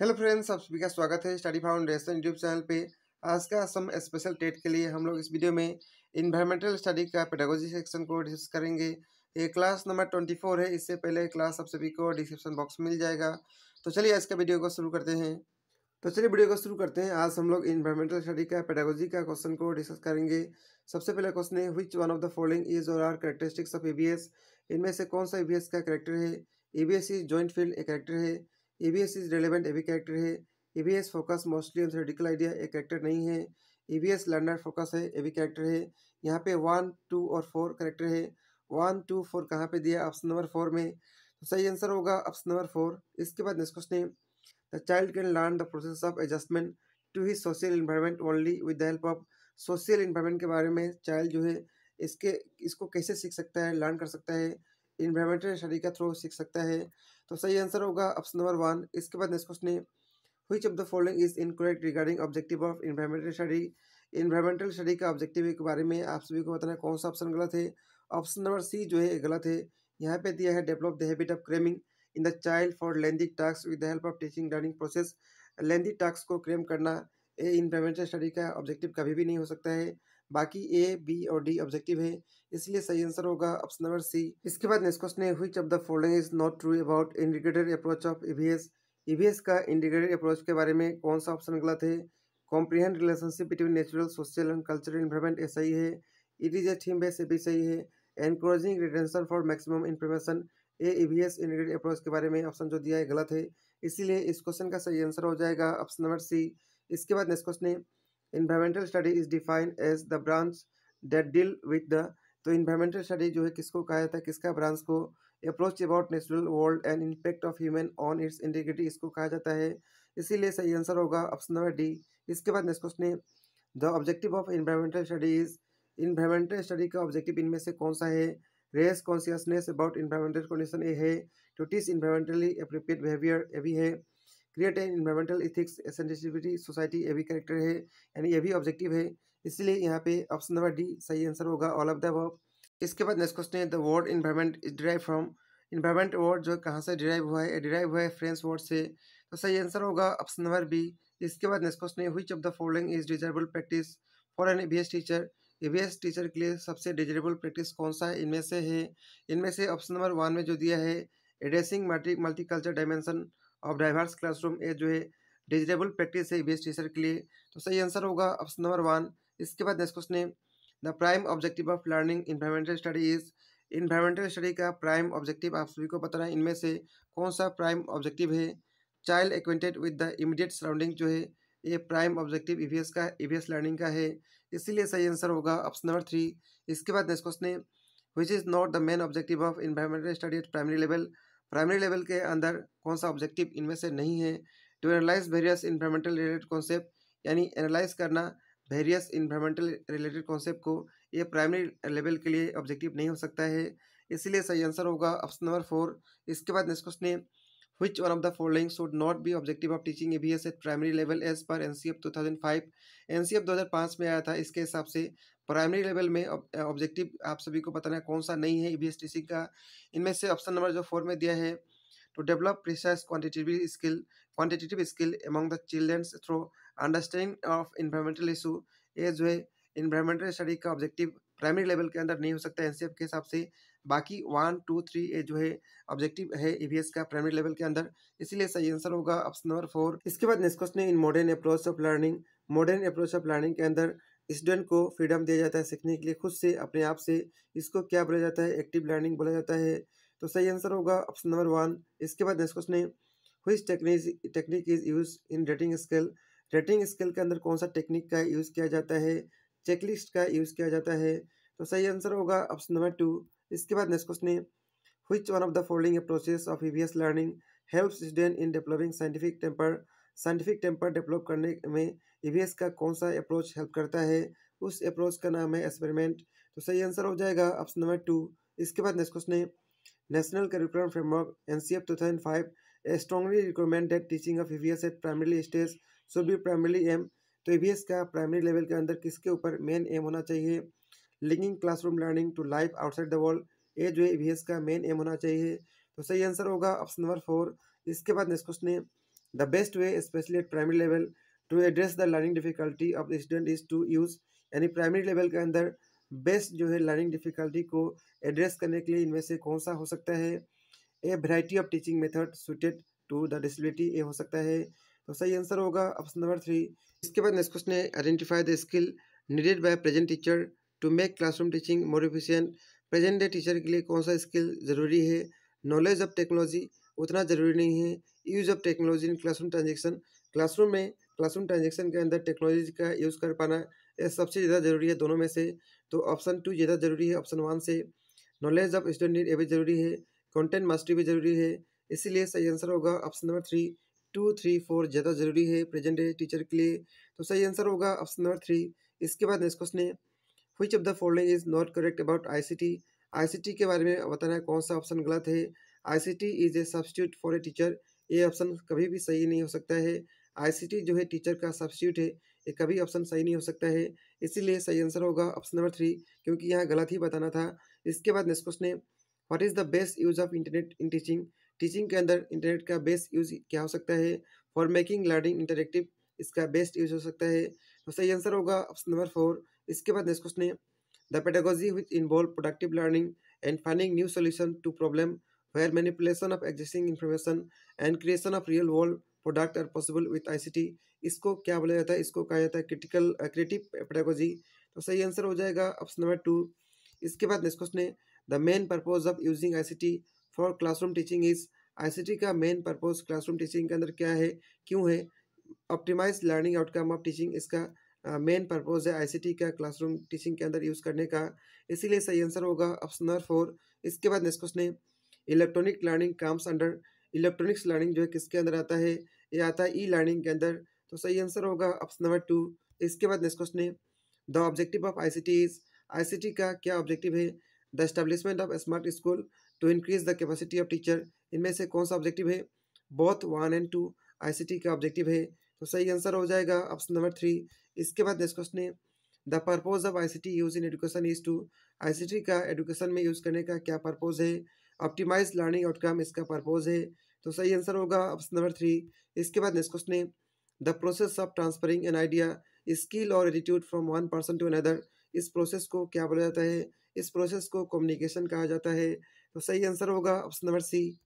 hello friends आप सभी का स्वागत है स्टडी फाउंडेशन यूट्यूब चैनल पे आज का असम स्पेशल टेट के लिए हम लोग इस वीडियो में इन्वायरमेंटल स्टडी का पेडागोजी सेक्शन को डिस्कस करेंगे ये क्लास नंबर ट्वेंटी फोर है इससे पहले क्लास आप सभी को डिस्क्रिप्शन बॉक्स में मिल जाएगा तो चलिए आज का वीडियो को शुरू करते हैं तो चलिए वीडियो को शुरू करते हैं आज हम लोग इन्वायरमेंटल स्टडी का पेडागोजी का क्वेश्चन को डिस्कस करेंगे सबसे पहला क्वेश्चन है which one of the following is और आर करेक्टरिस्टिक्स ऑफ ई इनमें से कौन सा ई का करेक्टर है E B S is joint field A character है A V S is relevant A भी कैरेक्टर है A V S focus mostly on theoretical idea एक कैरेक्टर नहीं है E V S learner focus है A भी character है यहाँ पे वन टू और फोर कैरेक्टर है वन टू फोर कहाँ पे दिया ऑप्शन नंबर फोर में तो सही आंसर होगा ऑप्शन नंबर फोर इसके बाद नेक्स्ट क्वेश्चन है the child can learn the process of adjustment to he social environment only with the help of social environment के बारे में चाइल्ड जो है इसके इसको कैसे सीख सकता है लर्न कर सकता है इन्वायरमेंटल स्टडी का थ्रू सीख सकता है तो सही आंसर होगा ऑप्शन नंबर वन इसके बाद नेक्स्ट क्वेश्चन है which of the following is correct regarding objective of environmental study environmental study का ऑब्जेक्टिव के बारे में आप सभी को बताना कौन सा ऑप्शन गलत है ऑप्शन नंबर सी जो है गलत है यहाँ पे दिया है develop the habit of cramming in the child for lengthy task with the help of teaching learning process lengthy task को क्रेम करना ये इन्वायरमेंटल स्टडी का ऑब्जेक्टिव कभी भी नहीं हो सकता है बाकी ए बी और डी ऑब्जेक्टिव है इसलिए सही आंसर होगा ऑप्शन नंबर सी इसके बाद नेक्स्ट क्वेश्चन है which of the following is not true about indicator approach of EVS EVS का इंडिकेटर अप्रोच के बारे में कौन सा ऑप्शन गलत है comprehend relationship between natural social and cultural environment A सही है it is a theme base भी सही है encouraging retention for maximum information A EVS indicated approach के बारे में ऑप्शन जो दिया है गलत है इसीलिए इस क्वेश्चन का सही आंसर हो जाएगा ऑप्शन नंबर सी इसके बाद नेक्स्ट क्वेश्चन है environmental study is defined as the branch that deal with the तो इन्वायरमेंटल स्टडी जो है किसको कहा जाता है किसका ब्रांच को approach about natural world and impact of human on its integrity इसको कहा जाता है इसीलिए सही आंसर होगा ऑप्शन नंबर डी इसके बाद नेक्स्ट क्वेश्चन है the objective of environmental studies environmental study का ऑब्जेक्टिव इनमें से कौन सा है raise consciousness about environmental condition A है to teach environmentally appropriate behaviour A भी है create an environmental ethics sensitivity society ये भी करेक्टर है यानी ये भी ऑब्जेक्टिव है इसलिए यहाँ पे ऑप्शन नंबर डी सही आंसर होगा ऑल ऑफ द इसके बाद नेक्स्ट क्वेश्चन है the word environment is derive from environment word जो कहाँ से डिराइव हुआ है डिराइव हुआ है फ्रेंच वर्ड से तो सही आंसर होगा ऑप्शन नंबर बी इसके बाद नेक्स्ट क्वेश्चन है which of the following is desirable practice for an a teacher a teacher के लिए सबसे डिजरेबल प्रैक्टिस कौन सा है इनमें से है इनमें से ऑप्शन नंबर वन में जो दिया है addressing multi multi culture dimension of diverse classroom A जो है डिजिटेबल प्रैक्टिस है बेस्ट टीचर के लिए तो सही आंसर होगा ऑप्शन नंबर वन इसके बाद नेक्स्ट क्वेश्चन है the prime objective of learning environmental study is environmental study का प्राइम ऑब्जेक्टिव आप सभी को पता है इनमें से कौन सा प्राइम ऑब्जेक्टिव है child acquainted with the immediate surrounding जो है ये प्राइम ऑब्जेक्टिव ई का ई लर्निंग का है इसीलिए सही आंसर होगा ऑप्शन नंबर थ्री इसके बाद नेक्स्ट क्वेश्चन है which is not the main objective of environmental study at primary level primary level के अंदर कौन सा ऑब्जेक्टिव इनमें से नहीं है to analyse various environmental related concept यानी एनालाइज करना वेरियस इन्वायरमेंटल रिलेटेड कॉन्सेप्ट को ये प्राइमरी लेवल के लिए ऑब्जेक्टिव नहीं हो सकता है इसीलिए सही आंसर होगा ऑप्शन नंबर फोर इसके बाद नेक्स्ट क्वेश्चन है teaching A B S at primary level as per N C F two thousand five N C F दो हज़ार पाँच में आया था इसके हिसाब से प्राइमरी लेवल में ऑब्जेक्टिव आप सभी को बताना है कौन सा नहीं है ई e का इनमें से ऑप्शन नंबर जो फोर में दिया है to develop precise quantitative skill quantitative skill among the childrens through understanding of environmental issue ये जो है इन्वायरमेंटल स्टडी का ऑब्जेक्टिव प्राइमरी लेवल के अंदर नहीं हो सकता एनसीएफ के हिसाब से बाकी वन टू थ्री ये जो है ऑब्जेक्टिव है ईवीएस e का प्राइमरी लेवल के अंदर इसीलिए सही आंसर होगा ऑप्शन नंबर फोर इसके बाद नेक्स्ट क्वेश्चन है in modern approach of learning modern approach of learning के अंदर स्टूडेंट को फ्रीडम दिया जाता है सीखने के लिए खुद से अपने आप से इसको क्या बोला जाता है एक्टिव लर्निंग बोला जाता है तो सही आंसर होगा ऑप्शन नंबर वन इसके बाद नेक्स्ट क्वेश्चन है which technique technique is use in rating scale rating scale के अंदर कौन सा टेक्निक का यूज़ किया जाता है चेकलिस्ट का यूज़ किया जाता है तो सही आंसर होगा ऑप्शन नंबर टू इसके बाद नेक्स्ट क्वेश्चन है which one of the process of process of EVS learning helps student in developing scientific temper scientific temper करने में ईवीएस e का कौन सा अप्रोच हेल्प करता है उस अप्रोच का नाम है एक्सपेरिमेंट तो सही आंसर हो जाएगा ऑप्शन नंबर टू इसके बाद नेक्स्ट क्वेश्चन है national curriculum framework N C F two thousand five strongly recommend teaching of EVS at primary stage should be primary aim तो ईवीएस e का प्राइमरी लेवल के अंदर किसके ऊपर मेन एम होना चाहिए linking classroom learning to life outside the world ये जो है ईवीएस e का मेन एम होना चाहिए तो सही आंसर होगा ऑप्शन नंबर फोर इसके बाद नेक्स्ट क्वेश्चन है the best way specially at primary level To address the learning difficulty of the student is to use यानी प्राइमरी लेवल के अंदर बेस्ट जो है लर्निंग डिफिकल्टी को एड्रेस करने के लिए इनमें से कौन सा हो सकता है a variety of teaching method suited to the disability A हो सकता है तो सही आंसर होगा ऑप्शन नंबर थ्री इसके बाद नेक्स्ट क्वेश्चन है identify the skill needed by present teacher to make classroom teaching more efficient present day teacher के लिए कौन सा स्किल जरूरी है नॉलेज ऑफ टेक्नोलॉजी उतना जरूरी नहीं है use of technology in classroom transaction classroom में क्लासरूम ट्रांजेक्शन के अंदर टेक्नोलॉजी का यूज़ कर पाना यह सबसे ज़्यादा ज़रूरी है दोनों में से तो ऑप्शन टू ज़्यादा ज़रूरी है ऑप्शन वन से नॉलेज ऑफ स्टूडेंट ये भी ज़रूरी है कंटेंट मास्टरी भी ज़रूरी है इसीलिए सही आंसर होगा option number three two three four ज़्यादा ज़रूरी है प्रेजेंट है टीचर के लिए तो सही आंसर होगा ऑप्शन नंबर थ्री इसके बाद नेक्स्ट क्वेश्चन है which of the following is not correct about C T के बारे में बताना है कौन सा ऑप्शन गलत है T is a substitute for a teacher ये ऑप्शन कभी भी सही नहीं हो सकता है आईसीटी जो है टीचर का सब्सिट्यूट है ये कभी ऑप्शन सही नहीं हो सकता है इसीलिए सही आंसर होगा ऑप्शन नंबर थ्री क्योंकि यहाँ गलत ही बताना था इसके बाद नेक्स्ट क्वेश्चन है what is the best use of internet in teaching teaching के अंदर इंटरनेट का बेस्ट यूज क्या हो सकता है फॉर मेकिंग लर्निंग इंटरेक्टिव इसका बेस्ट यूज हो सकता है तो सही आंसर होगा ऑप्शन नंबर फोर इसके बाद नेक्स्ट क्वेश्चन है the pedagogy which involve productive learning and finding new solution to problem where manipulation of existing information and creation of real world product are possible with ICT इसको क्या बोला जाता है इसको कहा जाता है क्रिटिकल क्रिएटिव पेडागोजी तो सही आंसर हो जाएगा ऑप्शन नंबर टू इसके बाद नेक्स्ट क्वेश्चन है the main purpose of using ICT for classroom teaching is I का मेन पर्पज क्लासरूम टीचिंग के अंदर क्या है क्यों है optimise learning outcome of teaching इसका मेन uh, पर्पज़ है आईसीटी का क्लासरूम टीचिंग के अंदर यूज़ करने का इसीलिए सही आंसर होगा ऑप्शन नंबर फोर इसके बाद नेक्स्ट क्वेश्चन है electronic learning comes under electronics learning जो है किसके अंदर आता है ये आता है ई लर्निंग के अंदर तो सही आंसर होगा ऑप्शन नंबर टू इसके बाद नेक्स्ट क्वेश्चन है the objective of I C T is I C T का क्या ऑब्जेक्टिव है the establishment of smart school to increase the capacity of teacher इनमें से कौन सा ऑब्जेक्टिव है both one and two ICT का ऑब्जेक्टिव है तो सही आंसर हो जाएगा ऑप्शन नंबर थ्री इसके बाद नेक्स्ट क्वेश्चन है the purpose of ICT use in education is to ICT का एजुकेशन में यूज करने का क्या पर्पोज है ऑप्टिमाइज लर्निंग आउटकम इसका पर्पोज है तो सही आंसर होगा ऑप्शन नंबर थ्री इसके बाद नेक्स्ट क्वेश्चन है the process of transferring an idea skill और attitude from one person to another इस प्रोसेस को क्या बोला जाता है इस प्रोसेस को कम्युनिकेशन कहा जाता है तो सही आंसर होगा ऑप्शन नंबर सी